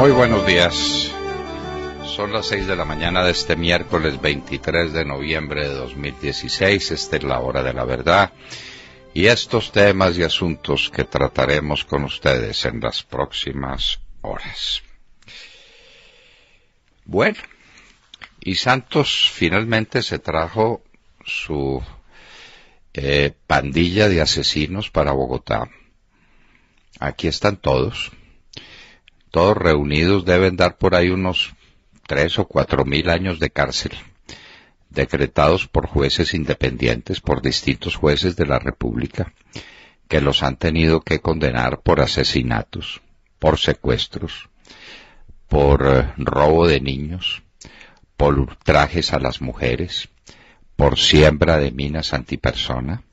Muy buenos días. Son las 6 de la mañana de este miércoles 23 de noviembre de 2016. Esta es la hora de la verdad. Y estos temas y asuntos que trataremos con ustedes en las próximas horas. Bueno, y Santos finalmente se trajo su eh, pandilla de asesinos para Bogotá. Aquí están todos todos reunidos deben dar por ahí unos tres o cuatro mil años de cárcel, decretados por jueces independientes, por distintos jueces de la República, que los han tenido que condenar por asesinatos, por secuestros, por eh, robo de niños, por ultrajes a las mujeres, por siembra de minas antipersona,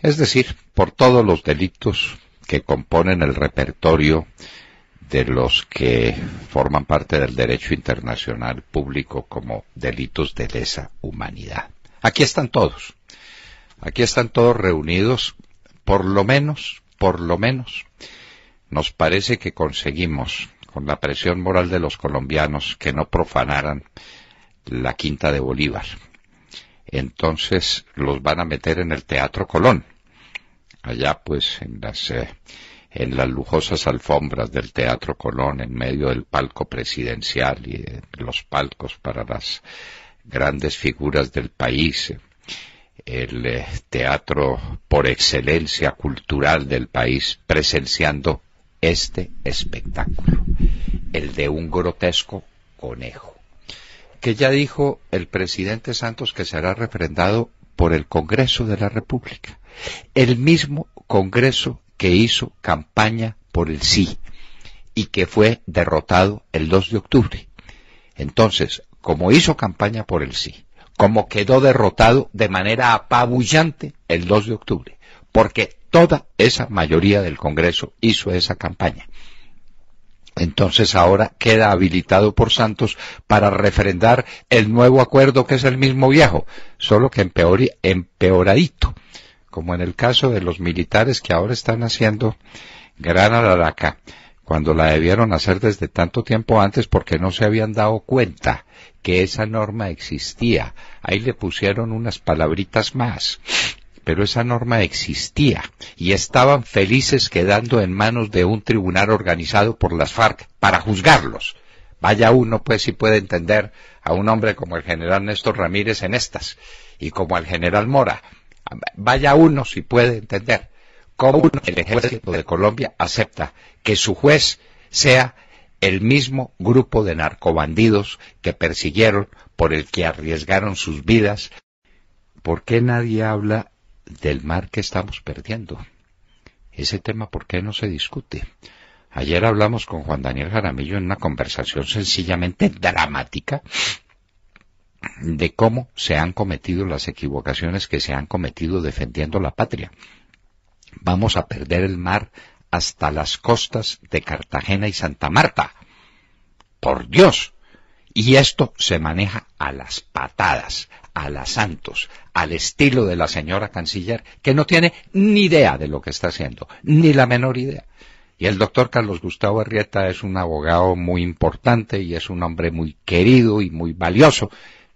es decir, por todos los delitos que componen el repertorio de los que forman parte del derecho internacional público como delitos de lesa humanidad. Aquí están todos. Aquí están todos reunidos, por lo menos, por lo menos, nos parece que conseguimos, con la presión moral de los colombianos, que no profanaran la quinta de Bolívar. Entonces los van a meter en el Teatro Colón, allá pues en las eh, en las lujosas alfombras del Teatro Colón, en medio del palco presidencial y los palcos para las grandes figuras del país, el eh, teatro por excelencia cultural del país, presenciando este espectáculo, el de un grotesco conejo, que ya dijo el presidente Santos que será refrendado por el Congreso de la República, el mismo Congreso que hizo campaña por el sí y que fue derrotado el 2 de octubre. Entonces, como hizo campaña por el sí, como quedó derrotado de manera apabullante el 2 de octubre, porque toda esa mayoría del Congreso hizo esa campaña. Entonces ahora queda habilitado por Santos para refrendar el nuevo acuerdo que es el mismo viejo, solo que empeoradito como en el caso de los militares que ahora están haciendo gran alaraca, cuando la debieron hacer desde tanto tiempo antes porque no se habían dado cuenta que esa norma existía. Ahí le pusieron unas palabritas más, pero esa norma existía y estaban felices quedando en manos de un tribunal organizado por las FARC para juzgarlos. Vaya uno, pues, si puede entender a un hombre como el general Néstor Ramírez en estas y como al general Mora, Vaya uno si puede entender cómo el ejército de Colombia acepta que su juez sea el mismo grupo de narcobandidos que persiguieron, por el que arriesgaron sus vidas. ¿Por qué nadie habla del mar que estamos perdiendo? Ese tema, ¿por qué no se discute? Ayer hablamos con Juan Daniel Jaramillo en una conversación sencillamente dramática de cómo se han cometido las equivocaciones que se han cometido defendiendo la patria. Vamos a perder el mar hasta las costas de Cartagena y Santa Marta. Por Dios. Y esto se maneja a las patadas, a las santos, al estilo de la señora canciller, que no tiene ni idea de lo que está haciendo, ni la menor idea. Y el doctor Carlos Gustavo Arrieta es un abogado muy importante y es un hombre muy querido y muy valioso,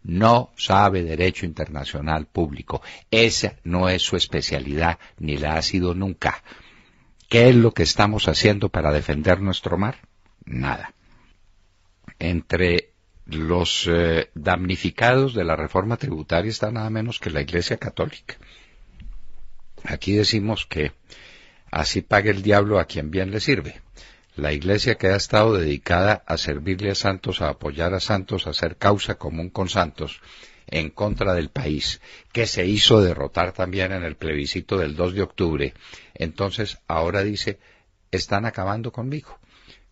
no sabe derecho internacional público. Esa no es su especialidad ni la ha sido nunca. ¿Qué es lo que estamos haciendo para defender nuestro mar? Nada. Entre los eh, damnificados de la reforma tributaria está nada menos que la Iglesia Católica. Aquí decimos que así pague el diablo a quien bien le sirve. La iglesia que ha estado dedicada a servirle a santos, a apoyar a santos, a hacer causa común con santos, en contra del país, que se hizo derrotar también en el plebiscito del 2 de octubre. Entonces, ahora dice, están acabando conmigo.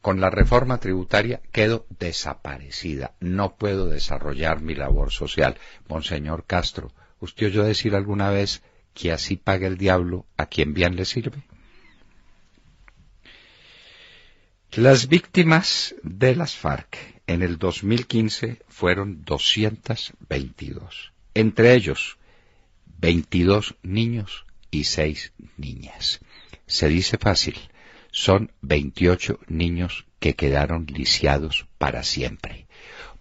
Con la reforma tributaria quedo desaparecida. No puedo desarrollar mi labor social. Monseñor Castro, ¿usted oyó decir alguna vez que así pague el diablo a quien bien le sirve? Las víctimas de las FARC en el 2015 fueron 222, entre ellos 22 niños y 6 niñas. Se dice fácil, son 28 niños que quedaron lisiados para siempre,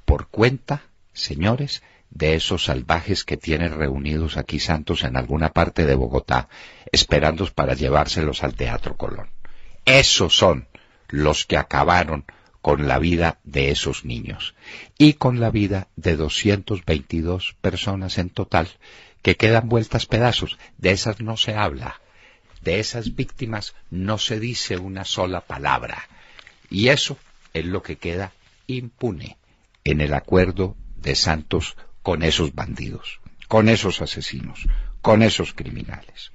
por cuenta, señores, de esos salvajes que tienen reunidos aquí santos en alguna parte de Bogotá, esperando para llevárselos al Teatro Colón. Esos son los que acabaron con la vida de esos niños y con la vida de 222 personas en total que quedan vueltas pedazos. De esas no se habla, de esas víctimas no se dice una sola palabra. Y eso es lo que queda impune en el acuerdo de Santos con esos bandidos, con esos asesinos, con esos criminales.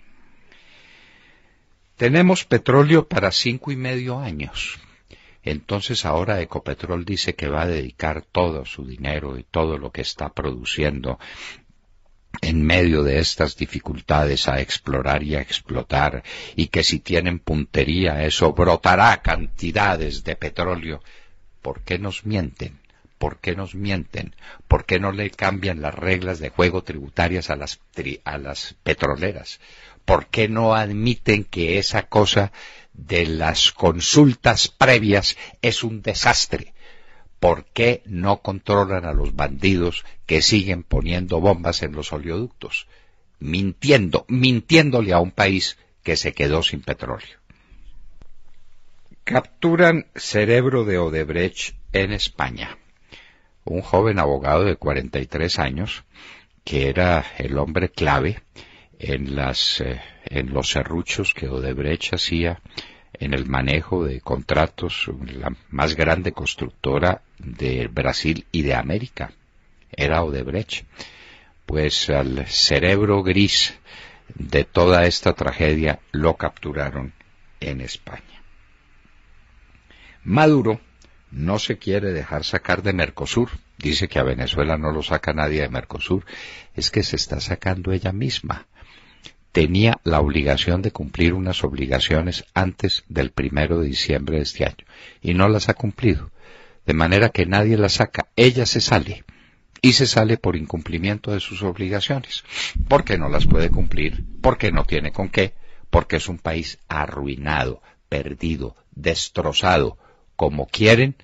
Tenemos petróleo para cinco y medio años. Entonces ahora Ecopetrol dice que va a dedicar todo su dinero y todo lo que está produciendo en medio de estas dificultades a explorar y a explotar y que si tienen puntería eso brotará cantidades de petróleo. ¿Por qué nos mienten? ¿Por qué nos mienten? ¿Por qué no le cambian las reglas de juego tributarias a las, a las petroleras? ¿por qué no admiten que esa cosa de las consultas previas es un desastre? ¿Por qué no controlan a los bandidos que siguen poniendo bombas en los oleoductos? Mintiendo, mintiéndole a un país que se quedó sin petróleo. Capturan cerebro de Odebrecht en España. Un joven abogado de 43 años, que era el hombre clave, eh, en, los serruchos que Odebrecht hacía en el manejo de contratos, la más grande constructora de Brasil y de América, era Odebrecht. Pues al cerebro gris de toda esta tragedia lo capturaron en España. Maduro no se quiere dejar sacar de Mercosur. Dice que a Venezuela no lo saca nadie de Mercosur. Es que se está sacando ella misma tenía la obligación de cumplir unas obligaciones antes del primero de diciembre de este año y no las ha cumplido. De manera que nadie la saca, ella se sale y se sale por incumplimiento de sus obligaciones, porque no las puede cumplir, porque no tiene con qué, porque es un país arruinado, perdido, destrozado, como quieren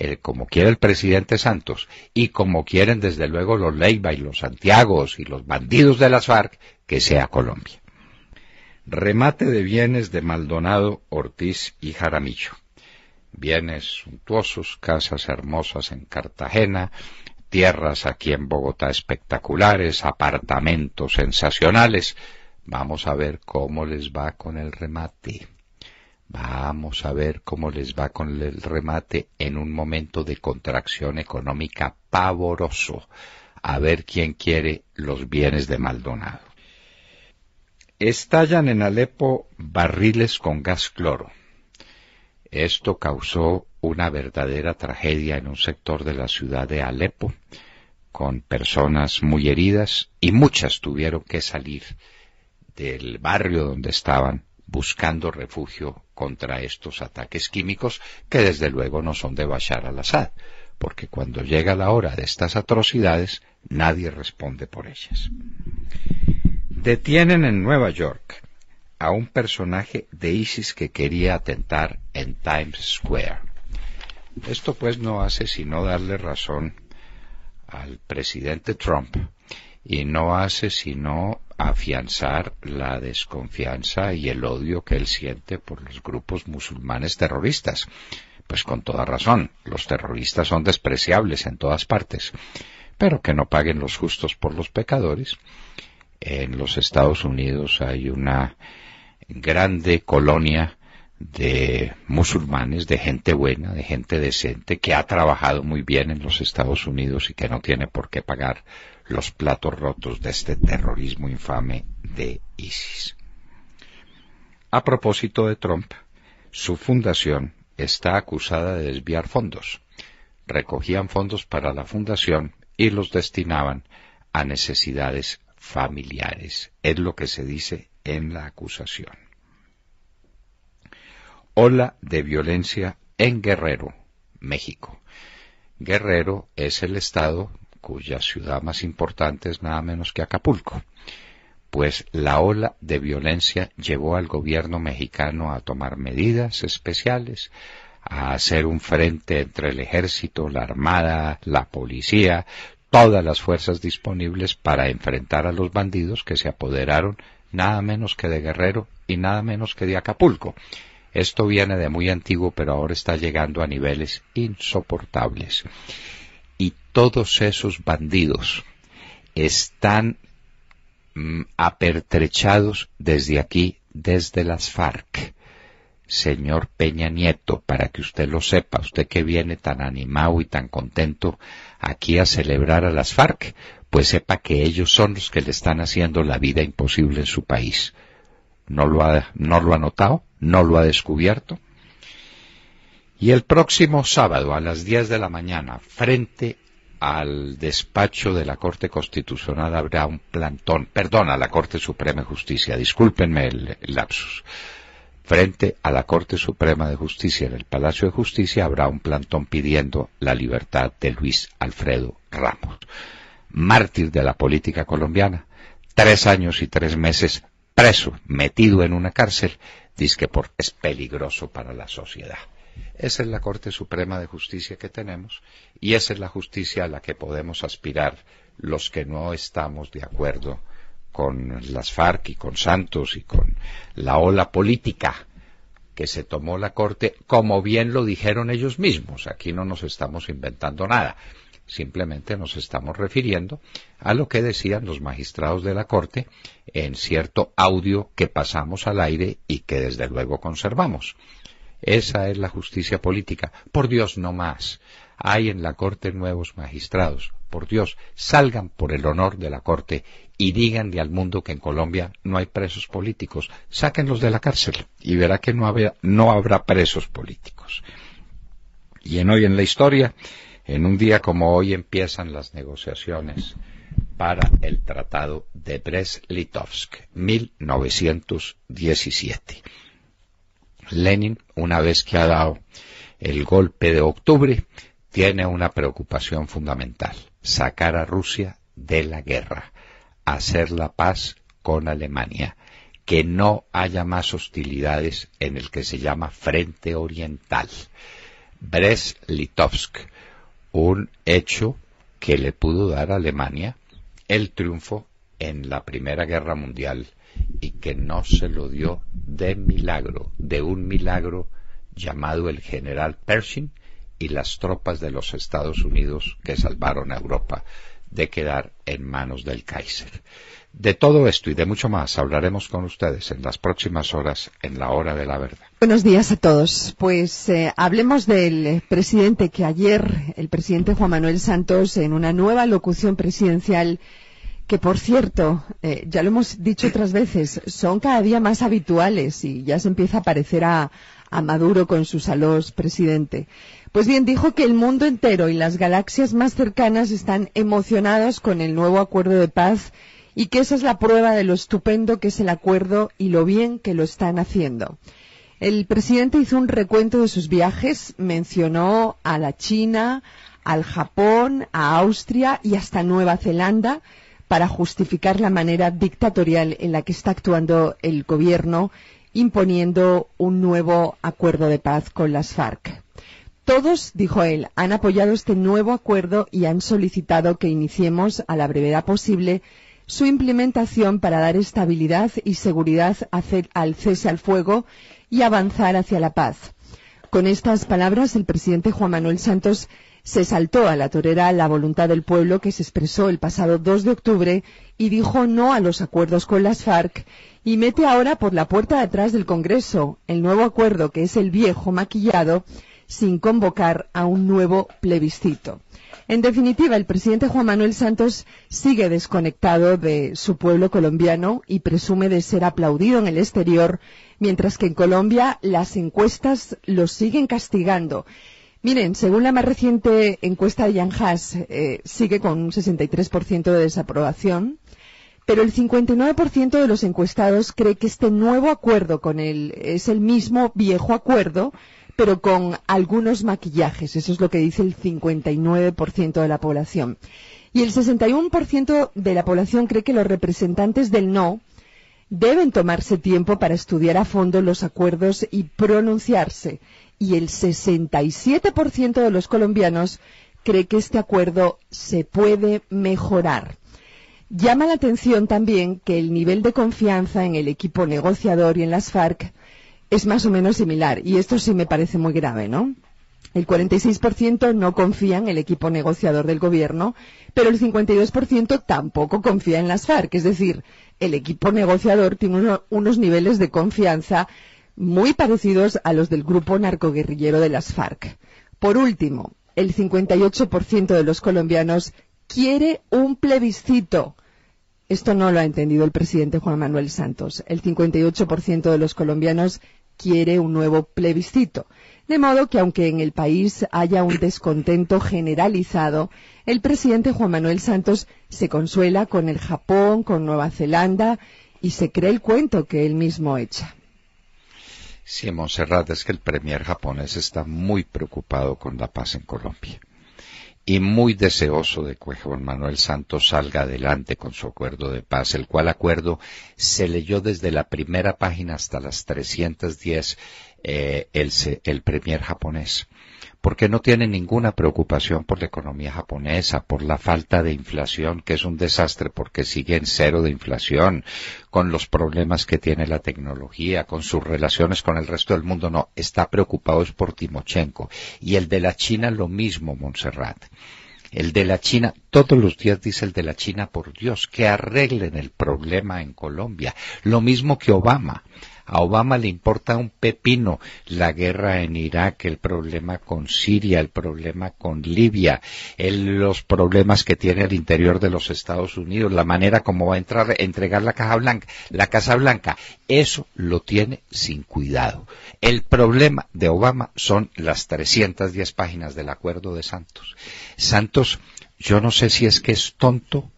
el, como quiere el presidente Santos y como quieren desde luego los Leiva y los Santiagos y los bandidos de las FARC, que sea Colombia. Remate de bienes de Maldonado, Ortiz y Jaramillo. Bienes suntuosos, casas hermosas en Cartagena, tierras aquí en Bogotá espectaculares, apartamentos sensacionales. Vamos a ver cómo les va con el remate. Vamos a ver cómo les va con el remate en un momento de contracción económica pavoroso. A ver quién quiere los bienes de Maldonado. Estallan en Alepo barriles con gas cloro. Esto causó una verdadera tragedia en un sector de la ciudad de Alepo, con personas muy heridas y muchas tuvieron que salir del barrio donde estaban buscando refugio contra estos ataques químicos que desde luego no son de Bashar al-Assad, porque cuando llega la hora de estas atrocidades nadie responde por ellas. Detienen en Nueva York a un personaje de ISIS que quería atentar en Times Square. Esto pues no hace sino darle razón al presidente Trump y no hace sino afianzar la desconfianza y el odio que él siente por los grupos musulmanes terroristas. Pues con toda razón, los terroristas son despreciables en todas partes, pero que no paguen los justos por los pecadores. En los Estados Unidos hay una grande colonia de musulmanes, de gente buena, de gente decente, que ha trabajado muy bien en los Estados Unidos y que no tiene por qué pagar los platos rotos de este terrorismo infame de ISIS. A propósito de Trump, su fundación está acusada de desviar fondos. Recogían fondos para la fundación y los destinaban a necesidades familiares. Es lo que se dice en la acusación. Ola de violencia en Guerrero, México. Guerrero es el estado cuya ciudad más importante es nada menos que Acapulco, pues la ola de violencia llevó al gobierno mexicano a tomar medidas especiales, a hacer un frente entre el ejército, la armada, la policía, todas las fuerzas disponibles para enfrentar a los bandidos que se apoderaron nada menos que de Guerrero y nada menos que de Acapulco. Esto viene de muy antiguo, pero ahora está llegando a niveles insoportables y todos esos bandidos están mm, apertrechados desde aquí, desde las FARC. Señor Peña Nieto, para que usted lo sepa, usted que viene tan animado y tan contento aquí a celebrar a las FARC, pues sepa que ellos son los que le están haciendo la vida imposible en su país. ¿No lo ha, no lo ha notado? ¿No lo ha descubierto? Y el próximo sábado a las 10 de la mañana, frente al despacho de la Corte Constitucional habrá un plantón, perdón, a la Corte Suprema de Justicia, discúlpenme el, lapsus. Frente a la Corte Suprema de Justicia en el Palacio de Justicia habrá un plantón pidiendo la libertad de Luis Alfredo Ramos, mártir de la política colombiana, tres años y tres meses preso, metido en una cárcel, dice que es peligroso para la sociedad. Esa es la Corte Suprema de Justicia que tenemos y esa es la justicia a la que podemos aspirar los que no estamos de acuerdo con las FARC y con Santos y con la ola política que se tomó la Corte, como bien lo dijeron ellos mismos. Aquí no nos estamos inventando nada. Simplemente nos estamos refiriendo a lo que decían los magistrados de la Corte en cierto audio que pasamos al aire y que desde luego conservamos. Esa es la justicia política. Por Dios, no más. Hay en la Corte nuevos magistrados. Por Dios, salgan por el honor de la Corte y díganle al mundo que en Colombia no hay presos políticos. Sáquenlos de la cárcel y verá que no, habrá, presos políticos. Y en hoy en la historia, en un día como hoy empiezan las negociaciones para el Tratado de Brest-Litovsk, 1917. Lenin, una vez que ha dado el golpe de octubre, tiene una preocupación fundamental, sacar a Rusia de la guerra, hacer la paz con Alemania, que no haya más hostilidades en el que se llama Frente Oriental. Brest-Litovsk, un hecho que le pudo dar a Alemania el triunfo en la Primera Guerra Mundial y que no se lo dio de milagro, de un milagro llamado el general Pershing y las tropas de los Estados Unidos que salvaron a Europa de quedar en manos del Kaiser. De todo esto y de mucho más hablaremos con ustedes en las próximas horas en la hora de la verdad. Buenos días a todos. Pues eh, hablemos del presidente que ayer el presidente Juan Manuel Santos en una nueva locución presidencial que por cierto, eh, ya lo hemos dicho otras veces, son cada día más habituales y ya se empieza a parecer a, Maduro con sus alos, presidente. Pues bien, dijo que el mundo entero y las galaxias más cercanas están emocionadas con el nuevo acuerdo de paz y que esa es la prueba de lo estupendo que es el acuerdo y lo bien que lo están haciendo. El presidente hizo un recuento de sus viajes, mencionó a la China, al Japón, a Austria y hasta Nueva Zelanda, para justificar la manera dictatorial en la que está actuando el gobierno imponiendo un nuevo acuerdo de paz con las FARC. Todos, dijo él, han apoyado este nuevo acuerdo y han solicitado que iniciemos a la brevedad posible su implementación para dar estabilidad y seguridad al cese al fuego y avanzar hacia la paz. Con estas palabras, el presidente Juan Manuel Santos se saltó a la torera la voluntad del pueblo que se expresó el pasado 2 de octubre y dijo no a los acuerdos con las FARC y mete ahora por la puerta de atrás del Congreso el nuevo acuerdo que es el viejo maquillado sin convocar a un nuevo plebiscito. En definitiva, el presidente Juan Manuel Santos sigue desconectado de su pueblo colombiano y presume de ser aplaudido en el exterior, mientras que en Colombia las encuestas lo siguen castigando Miren, según la más reciente encuesta de Jan eh, sigue con un 63% de desaprobación, pero el 59% de los encuestados cree que este nuevo acuerdo con él es el mismo viejo acuerdo, pero con algunos maquillajes. Eso es lo que dice el 59% de la población. Y el 61% de la población cree que los representantes del no deben tomarse tiempo para estudiar a fondo los acuerdos y pronunciarse y el 67% de los colombianos cree que este acuerdo se puede mejorar. Llama la atención también que el nivel de confianza en el equipo negociador y en las FARC es más o menos similar, y esto sí me parece muy grave, ¿no? El 46% no confía en el equipo negociador del gobierno, pero el 52% tampoco confía en las FARC. Es decir, el equipo negociador tiene unos niveles de confianza muy parecidos a los del grupo narcoguerrillero de las FARC. Por último, el 58% de los colombianos quiere un plebiscito. Esto no lo ha entendido el presidente Juan Manuel Santos. El 58% de los colombianos quiere un nuevo plebiscito. De modo que aunque en el país haya un descontento generalizado, el presidente Juan Manuel Santos se consuela con el Japón, con Nueva Zelanda y se cree el cuento que él mismo echa. Sí, Montserrat, es que el premier japonés está muy preocupado con la paz en Colombia y muy deseoso de que Juan Manuel Santos salga adelante con su acuerdo de paz, el cual acuerdo se leyó desde la primera página hasta las 310 eh, el, el premier japonés porque no tiene ninguna preocupación por la economía japonesa, por la falta de inflación, que es un desastre porque sigue en cero de inflación, con los problemas que tiene la tecnología, con sus relaciones con el resto del mundo, no, está preocupado es por Timochenko. Y el de la China lo mismo, Montserrat. El de la China, todos los días dice el de la China, por Dios, que arreglen el problema en Colombia. Lo mismo que Obama. A Obama le importa un pepino la guerra en Irak, el problema con Siria, el problema con Libia, los problemas que tiene el interior de los Estados Unidos, la manera como va a entrar, entregar la Casa Blanca, la Casa Blanca. Eso lo tiene sin cuidado. El problema de Obama son las 310 páginas del acuerdo de Santos. Santos, yo no sé si es que es tonto,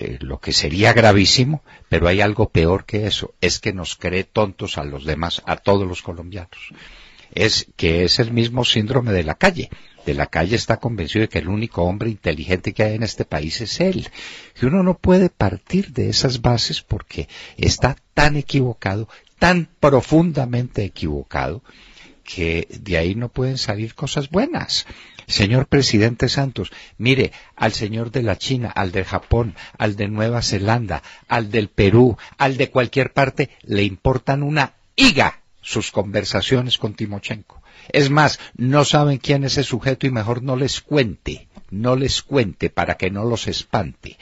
eh, lo que sería gravísimo, pero hay algo peor que eso, es que nos cree tontos a los demás, a todos los colombianos. Es que es el mismo síndrome de la calle. De la calle está convencido de que el único hombre inteligente que hay en este país es él. Que uno no puede partir de esas bases porque está tan equivocado, tan profundamente equivocado, que de ahí no pueden salir cosas buenas. Señor presidente Santos, mire, al señor de la China, al de Japón, al de Nueva Zelanda, al del Perú, al de cualquier parte, le importan una higa sus conversaciones con Timochenko. Es más, no saben quién es ese sujeto y mejor no les cuente, no les cuente para que no los espante.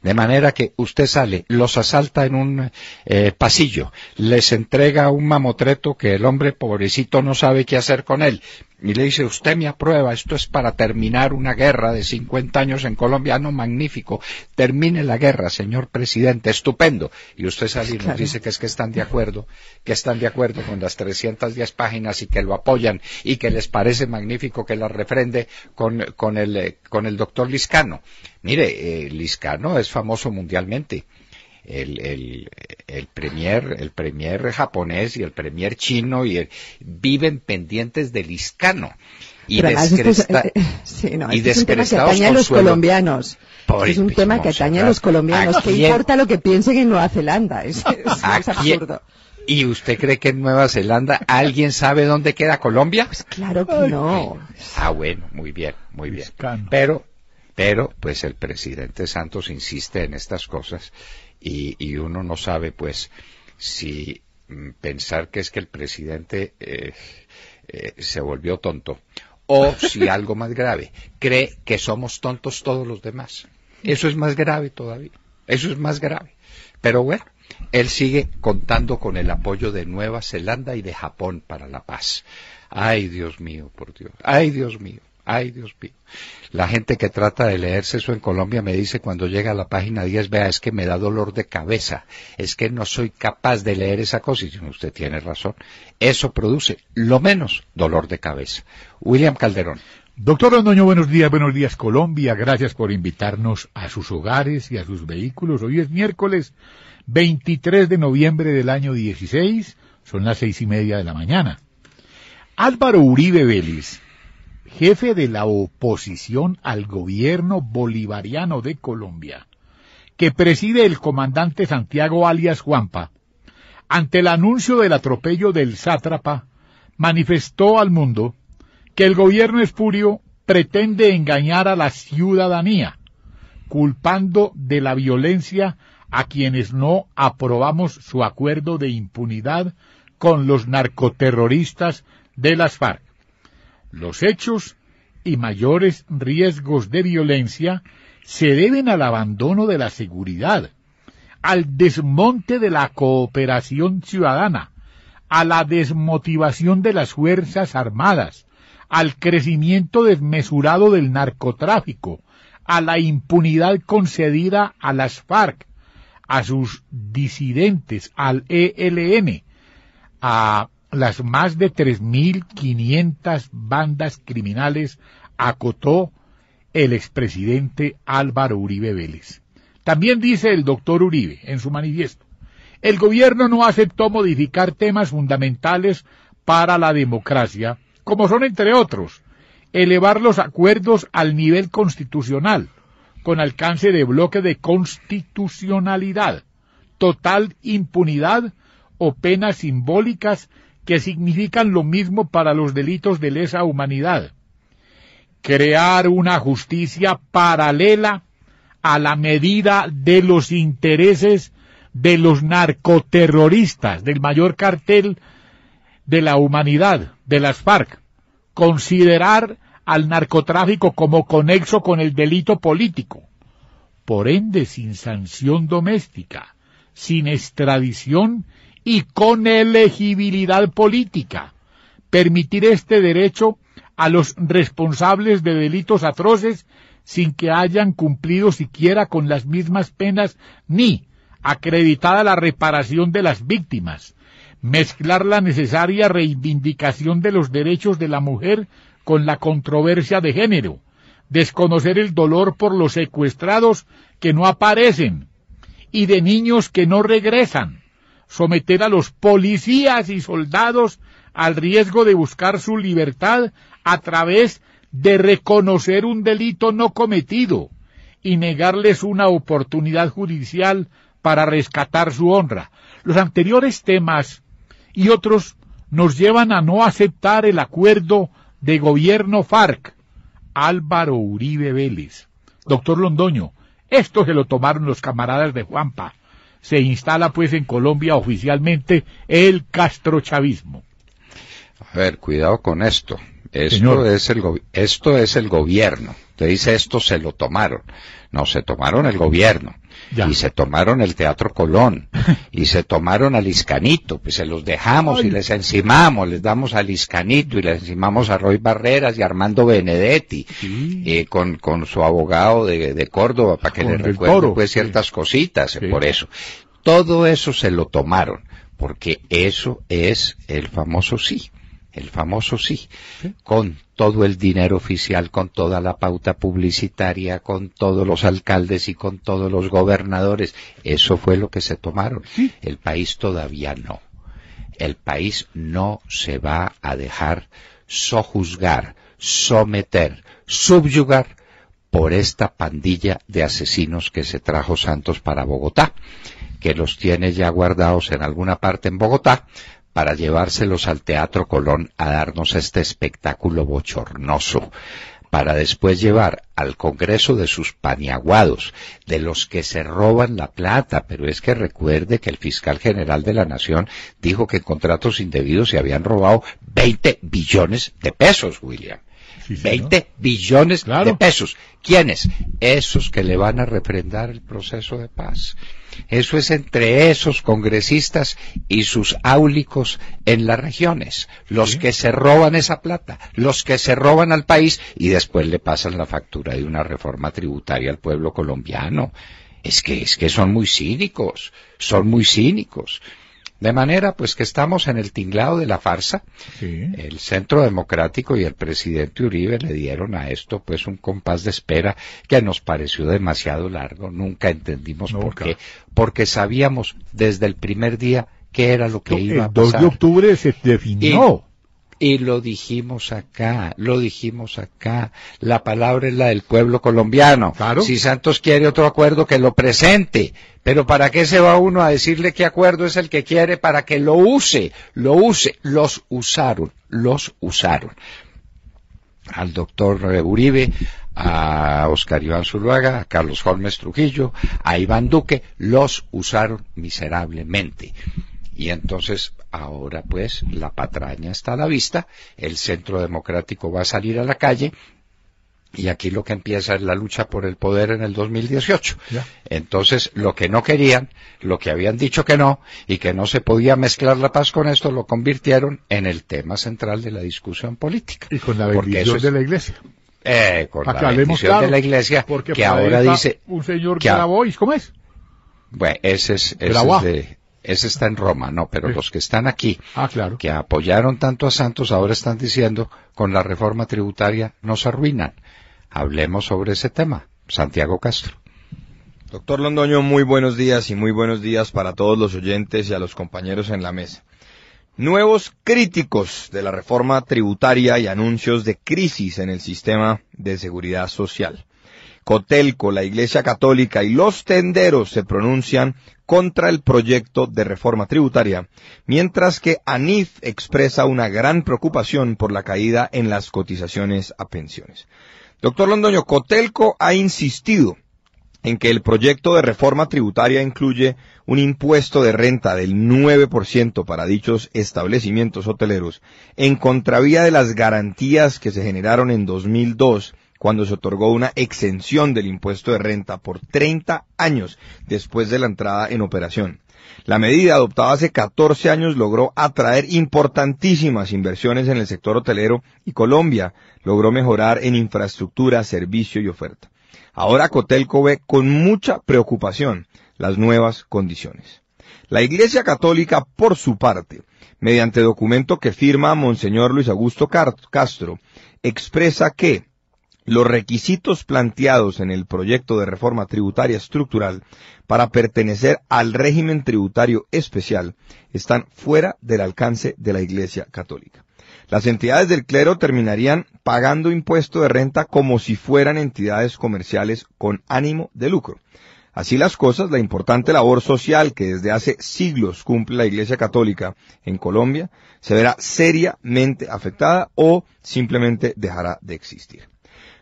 De manera que usted sale, los asalta en un eh, pasillo, les entrega un mamotreto que el hombre pobrecito no sabe qué hacer con él, y le dice, usted me aprueba, esto es para terminar una guerra de 50 años en Colombia. Ah, no, magnífico. Termine la guerra, señor presidente, estupendo. Y usted sale nos dice que es que están de acuerdo, que están de acuerdo con las 310 páginas y que lo apoyan y que les parece magnífico que la refrende con, el, eh, con el doctor Liscano. Mire, eh, Liscano es famoso mundialmente. el, el premier, el premier japonés y el premier chino y viven pendientes del iscano y, descresta, eh, eh, es un tema que atañe a los colombianos. es un tema que atañe a los colombianos. ¿Qué importa lo que piensen en Nueva Zelanda? Es, absurdo. ¿Y usted cree que en Nueva Zelanda alguien sabe dónde queda Colombia? Pues claro que no. Ah, bueno, muy bien, muy bien. Pero, pero, pues el presidente Santos insiste en estas cosas y, uno no sabe pues si mm, pensar que es que el presidente eh, eh, se volvió tonto o si algo más grave cree que somos tontos todos los demás eso es más grave todavía eso es más grave pero bueno él sigue contando con el apoyo de Nueva Zelanda y de Japón para la paz ay Dios mío por Dios ay Dios mío Ay, Dios mío. La gente que trata de leerse eso en Colombia me dice cuando llega a la página 10, vea, es que me da dolor de cabeza, es que no soy capaz de leer esa cosa. Y usted tiene razón, eso produce lo menos dolor de cabeza. William Calderón. Doctor Andoño, buenos días, buenos días Colombia, gracias por invitarnos a sus hogares y a sus vehículos. Hoy es miércoles 23 de noviembre del año 16, son las seis y media de la mañana. Álvaro Uribe Vélez jefe de la oposición al gobierno bolivariano de Colombia, que preside el comandante Santiago alias Juanpa, ante el anuncio del atropello del sátrapa, manifestó al mundo que el gobierno espurio pretende engañar a la ciudadanía, culpando de la violencia a quienes no aprobamos su acuerdo de impunidad con los narcoterroristas de las FARC. Los hechos y mayores riesgos de violencia se deben al abandono de la seguridad, al desmonte de la cooperación ciudadana, a la desmotivación de las Fuerzas Armadas, al crecimiento desmesurado del narcotráfico, a la impunidad concedida a las FARC, a sus disidentes, al ELN, a las más de 3.500 bandas criminales acotó el expresidente Álvaro Uribe Vélez. También dice el doctor Uribe en su manifiesto, el gobierno no aceptó modificar temas fundamentales para la democracia, como son, entre otros, elevar los acuerdos al nivel constitucional, con alcance de bloque de constitucionalidad, total impunidad o penas simbólicas que significan lo mismo para los delitos de lesa humanidad. Crear una justicia paralela a la medida de los intereses de los narcoterroristas, del mayor cartel de la humanidad, de las FARC. Considerar al narcotráfico como conexo con el delito político. Por ende, sin sanción doméstica, sin extradición y con elegibilidad política. Permitir este derecho a los responsables de delitos atroces sin que hayan cumplido siquiera con las mismas penas ni acreditada la reparación de las víctimas. Mezclar la necesaria reivindicación de los derechos de la mujer con la controversia de género. Desconocer el dolor por los secuestrados que no aparecen y de niños que no regresan someter a los policías y soldados al riesgo de buscar su libertad a través de reconocer un delito no cometido y negarles una oportunidad judicial para rescatar su honra. Los anteriores temas y otros nos llevan a no aceptar el acuerdo de gobierno FARC. Álvaro Uribe Vélez. Doctor Londoño, esto se lo tomaron los camaradas de Juanpa se instala pues en Colombia oficialmente el castrochavismo. A ver, cuidado con esto. Esto esto es el gobierno. Usted dice esto se lo tomaron. No, se tomaron el gobierno. Y se tomaron el Teatro Colón. y se tomaron al Iscanito. Pues se los dejamos y les encimamos. Les damos al Iscanito y les encimamos a Roy Barreras y Armando Benedetti. Eh, con, con, su abogado de, Córdoba para que le recuerde pues, ciertas cositas. Por eso. Todo eso se lo tomaron. Porque eso es el famoso sí el famoso sí, con todo el dinero oficial, con toda la pauta publicitaria, con todos los alcaldes y con todos los gobernadores. Eso fue lo que se tomaron. El país todavía no. El país no se va a dejar sojuzgar, someter, subyugar por esta pandilla de asesinos que se trajo Santos para Bogotá, que los tiene ya guardados en alguna parte en Bogotá para llevárselos al Teatro Colón a darnos este espectáculo bochornoso, para después llevar al Congreso de sus paniaguados, de los que se roban la plata, pero es que recuerde que el fiscal general de la Nación dijo que en contratos indebidos se habían robado 20 billones de pesos, William. 20 billones de pesos. ¿Quiénes? Esos que le van a refrendar el proceso de paz. Eso es entre esos congresistas y sus áulicos en las regiones, los que se roban esa plata, los que se roban al país y después le pasan la factura de una reforma tributaria al pueblo colombiano. Es que, es que son muy cínicos, son muy cínicos. De manera, pues, que estamos en el tinglado de la farsa. El Centro Democrático y el presidente Uribe le dieron a esto, pues, un compás de espera que nos pareció demasiado largo. Nunca entendimos por qué. Porque sabíamos desde el primer día qué era lo que iba a pasar. El 2 de octubre se definió. Y lo dijimos acá, lo dijimos acá. La palabra es la del pueblo colombiano. Si Santos quiere otro acuerdo, que lo presente. Pero ¿para qué se va uno a decirle qué acuerdo es el que quiere? Para que lo use, lo use. Los usaron, los usaron. Al doctor Uribe, a Oscar Iván Zuluaga, a Carlos Holmes Trujillo, a Iván Duque, los usaron miserablemente. Y entonces ahora pues la patraña está a la vista, el centro democrático va a salir a la calle y aquí lo que empieza es la lucha por el poder en el 2018. Entonces, lo que no querían, lo que habían dicho que no, y que no se podía mezclar la paz con esto, lo convirtieron en el tema central de la discusión política. Y con la bendición de la iglesia. Eh, con la de la iglesia, porque que ahora dice... Un señor que ¿cómo es? Bueno, ese es, ese es de, ese está en Roma, no, pero los que están aquí, ah, que apoyaron tanto a Santos, ahora están diciendo, con la reforma tributaria nos arruinan. Hablemos sobre ese tema. Santiago Castro. Doctor Londoño, muy buenos días y muy buenos días para todos los oyentes y a los compañeros en la mesa. Nuevos críticos de la reforma tributaria y anuncios de crisis en el sistema de seguridad social. Cotelco, la Iglesia Católica y los tenderos se pronuncian contra el proyecto de reforma tributaria, mientras que ANIF expresa una gran preocupación por la caída en las cotizaciones a pensiones. Doctor Londoño, Cotelco ha insistido en que el proyecto de reforma tributaria incluye un impuesto de renta del 9% para dichos establecimientos hoteleros, en contravía de las garantías que se generaron en 2002 cuando se otorgó una exención del impuesto de renta por 30 años después de la entrada en operación. La medida adoptada hace 14 años logró atraer importantísimas inversiones en el sector hotelero y Colombia logró mejorar en infraestructura, servicio y oferta. Ahora Cotelco ve con mucha preocupación las nuevas condiciones. La Iglesia Católica, por su parte, mediante documento que firma Monseñor Luis Augusto Castro, expresa que los requisitos planteados en el proyecto de reforma tributaria estructural para pertenecer al régimen tributario especial están fuera del alcance de la Iglesia Católica. Las entidades del clero terminarían pagando impuesto de renta como si fueran entidades comerciales con ánimo de lucro. Así las cosas, la importante labor social que desde hace siglos cumple la Iglesia Católica en Colombia se verá seriamente afectada o simplemente dejará de existir.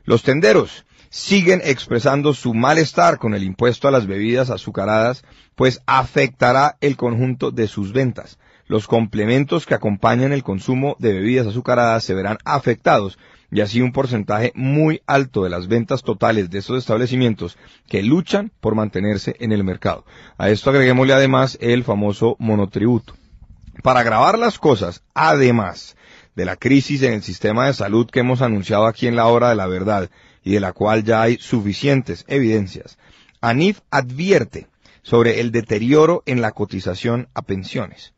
Los tenderos siguen expresando su malestar con el impuesto a las bebidas azucaradas, pues afectará el conjunto de sus ventas. Los complementos que acompañan el consumo de bebidas azucaradas se verán afectados y así un porcentaje muy alto de las ventas totales de estos establecimientos que luchan por mantenerse en el mercado. A esto agreguémosle además el famoso monotributo. Para agravar las cosas, además, de la crisis en el sistema de salud que hemos anunciado aquí en la hora de la verdad y de la cual ya hay suficientes evidencias, ANIF advierte sobre el deterioro en la cotización a pensiones.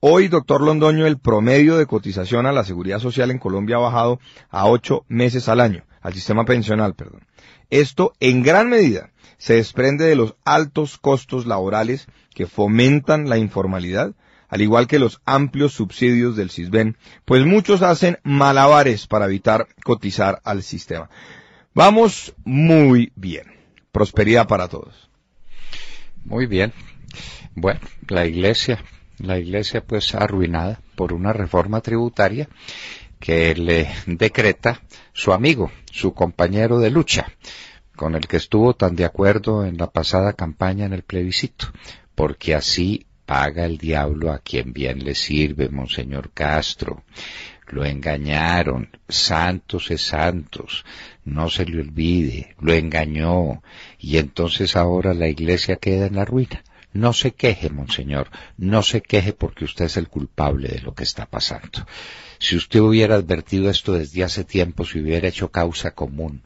Hoy, doctor Londoño, el promedio de cotización a la seguridad social en Colombia ha bajado a ocho meses al año, al sistema pensional, perdón. Esto, en gran medida, se desprende de los altos costos laborales que fomentan la informalidad, al igual que los amplios subsidios del CISBEN, pues muchos hacen malabares para evitar cotizar al sistema. Vamos muy bien. Prosperidad para todos. Muy bien. Bueno, la iglesia, la iglesia pues arruinada por una reforma tributaria que le decreta su amigo, su compañero de lucha, con el que estuvo tan de acuerdo en la pasada campaña en el plebiscito, porque así haga el diablo a quien bien le sirve, Monseñor Castro. Lo engañaron, santos es santos, no se le olvide, lo engañó, y entonces ahora la iglesia queda en la ruina. No se queje, monseñor, no se queje porque usted es el culpable de lo que está pasando. Si usted hubiera advertido esto desde hace tiempo, si hubiera hecho causa común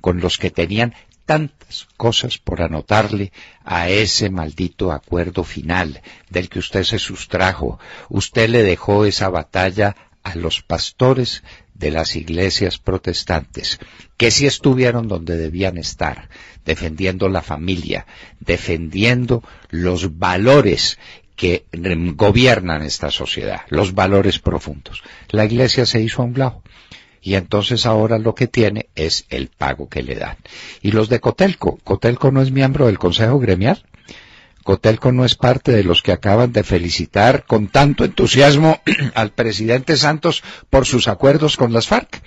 con los que tenían tantas cosas por anotarle a ese maldito acuerdo final del que usted se sustrajo. Usted le dejó esa batalla a los pastores de las iglesias protestantes, que si estuvieron donde debían estar, defendiendo la familia, defendiendo los valores que gobiernan esta sociedad, los valores profundos. La iglesia se hizo a un lado y entonces ahora lo que tiene es el pago que le dan. Y los de Cotelco, Cotelco no es miembro del Consejo Gremial, Cotelco no es parte de los que acaban de felicitar con tanto entusiasmo al presidente Santos por sus acuerdos con las FARC.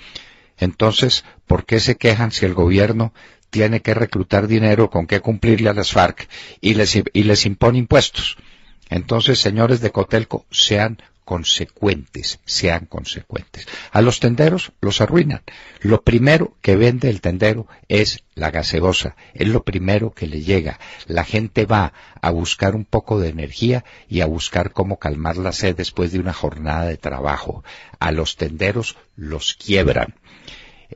Entonces, ¿por qué se quejan si el gobierno tiene que reclutar dinero con qué cumplirle a las FARC y les, y les impone impuestos? Entonces, señores de Cotelco, sean consecuentes, sean consecuentes. A los tenderos los arruinan. Lo primero que vende el tendero es la gaseosa, es lo primero que le llega. La gente va a buscar un poco de energía y a buscar cómo calmar la sed después de una jornada de trabajo. A los tenderos los quiebran.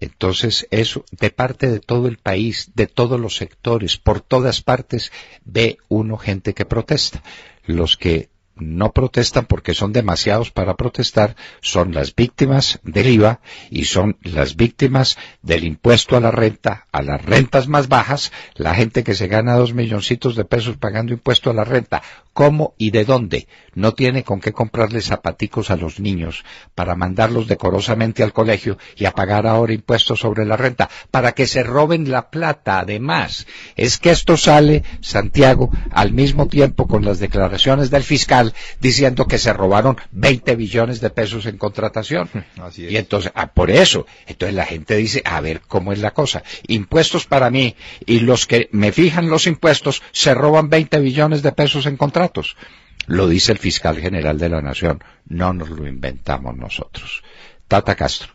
Entonces, eso de parte de todo el país, de todos los sectores, por todas partes, ve uno gente que protesta. Los que no protestan porque son demasiados para protestar, son las víctimas del IVA y son las víctimas del impuesto a la renta, a las rentas más bajas, la gente que se gana dos milloncitos de pesos pagando impuesto a la renta. ¿Cómo y de dónde? No tiene con qué comprarle zapaticos a los niños para mandarlos decorosamente al colegio y a pagar ahora impuestos sobre la renta, para que se roben la plata. Además, es que esto sale, Santiago, al mismo tiempo con las declaraciones del fiscal, diciendo que se robaron 20 billones de pesos en contratación. Y entonces, ah, por eso, entonces la gente dice, a ver cómo es la cosa. Impuestos para mí y los que me fijan los impuestos se roban 20 billones de pesos en contratos. Lo dice el fiscal general de la nación, no nos lo inventamos nosotros. Tata Castro.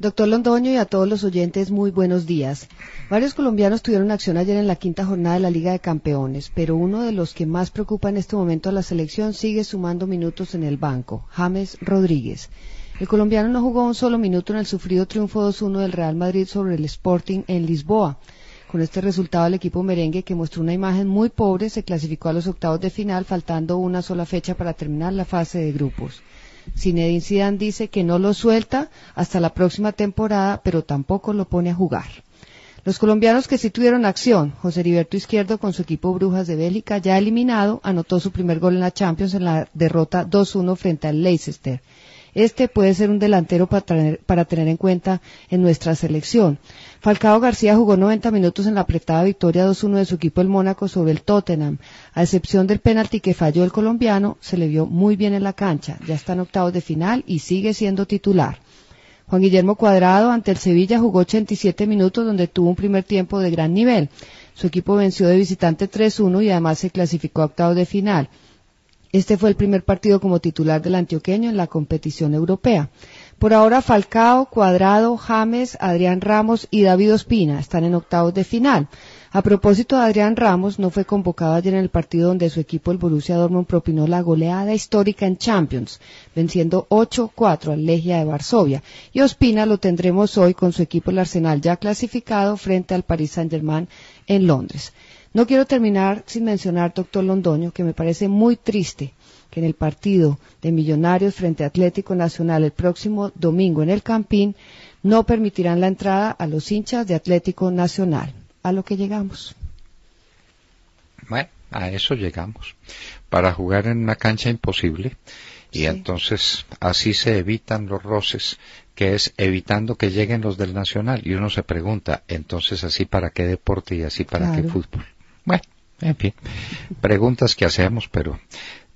Doctor Londoño y a todos los oyentes, muy buenos días. Varios colombianos tuvieron acción ayer en la quinta jornada de la Liga de Campeones, pero uno de los que más preocupa en este momento a la selección sigue sumando minutos en el banco, James Rodríguez. El colombiano no jugó un solo minuto en el sufrido triunfo 2-1 del Real Madrid sobre el Sporting en Lisboa. Con este resultado, el equipo merengue, que mostró una imagen muy pobre, se clasificó a los octavos de final, faltando una sola fecha para terminar la fase de grupos. Zinedine Zidane dice que no lo suelta hasta la próxima temporada, pero tampoco lo pone a jugar. Los colombianos que sí tuvieron acción, José Heriberto Izquierdo con su equipo Brujas de Bélgica ya eliminado, anotó su primer gol en la Champions en la derrota 2-1 frente al Leicester. Este puede ser un delantero para tener, en cuenta en nuestra selección. Falcao García jugó 90 minutos en la apretada victoria 2-1 de su equipo el Mónaco sobre el Tottenham. A excepción del penalti que falló el colombiano, se le vio muy bien en la cancha. Ya está en octavos de final y sigue siendo titular. Juan Guillermo Cuadrado ante el Sevilla jugó 87 minutos donde tuvo un primer tiempo de gran nivel. Su equipo venció de visitante 3-1 y además se clasificó a octavos de final. Este fue el primer partido como titular del antioqueño en la competición europea. Por ahora Falcao, Cuadrado, James, Adrián Ramos y David Ospina están en octavos de final. A propósito, Adrián Ramos no fue convocado ayer en el partido donde su equipo, el Borussia Dortmund, propinó la goleada histórica en Champions, venciendo 8-4 al Legia de Varsovia. Y Ospina lo tendremos hoy con su equipo, el Arsenal, ya clasificado frente al Paris Saint-Germain en Londres. No quiero terminar sin mencionar, doctor Londoño, que me parece muy triste que en el partido de Millonarios frente a Atlético Nacional el próximo domingo en el Campín no permitirán la entrada a los hinchas de Atlético Nacional. A lo que llegamos. Bueno, a eso llegamos. Para jugar en una cancha imposible. Y entonces así se evitan los roces, que es evitando que lleguen los del Nacional. Y uno se pregunta, entonces así para qué deporte y así para qué fútbol. Bueno, en fin, preguntas que hacemos, pero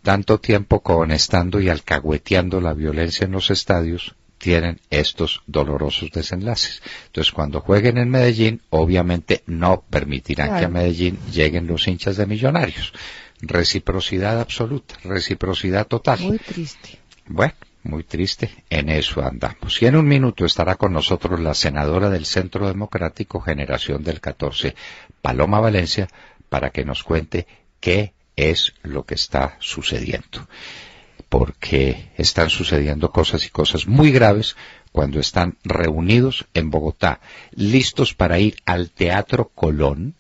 tanto tiempo conestando y alcahueteando la violencia en los estadios tienen estos dolorosos desenlaces. Entonces, cuando jueguen en Medellín, obviamente no permitirán que a Medellín lleguen los hinchas de millonarios. Reciprocidad absoluta, reciprocidad total. Muy triste. Bueno, muy triste, en eso andamos. Y en un minuto estará con nosotros la senadora del Centro Democrático Generación del 14, Paloma Valencia, para que nos cuente qué es lo que está sucediendo. Porque están sucediendo cosas y cosas muy graves cuando están reunidos en Bogotá, listos para ir al Teatro Colón,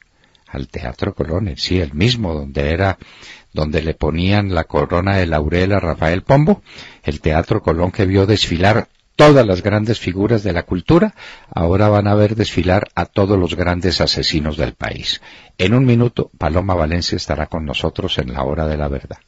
al Teatro Colón en sí, el mismo donde era, donde le ponían la corona de laurel a Rafael Pombo, el Teatro Colón que vio desfilar todas las grandes figuras de la cultura, ahora van a ver desfilar a todos los grandes asesinos del país. En un minuto, Paloma Valencia estará con nosotros en la hora de la verdad.